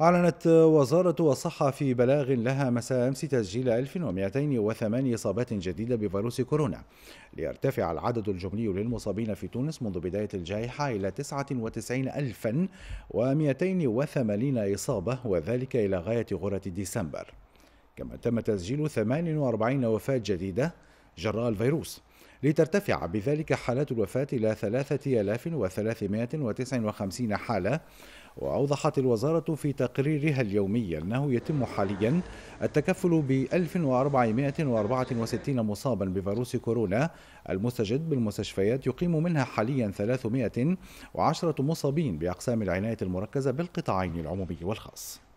أعلنت وزارة الصحة في بلاغ لها مساء أمس تسجيل 1208 إصابات جديدة بفيروس كورونا ليرتفع العدد الجملي للمصابين في تونس منذ بداية الجائحة إلى 99280 إصابة وذلك إلى غاية غرة ديسمبر كما تم تسجيل 48 وفاة جديدة جراء الفيروس لترتفع بذلك حالات الوفاة إلى 3359 حالة وأوضحت الوزارة في تقريرها اليومي أنه يتم حاليا التكفل ب 1464 مصابا بفيروس كورونا المستجد بالمستشفيات يقيم منها حاليا 310 مصابين بأقسام العناية المركزة بالقطاعين العمومي والخاص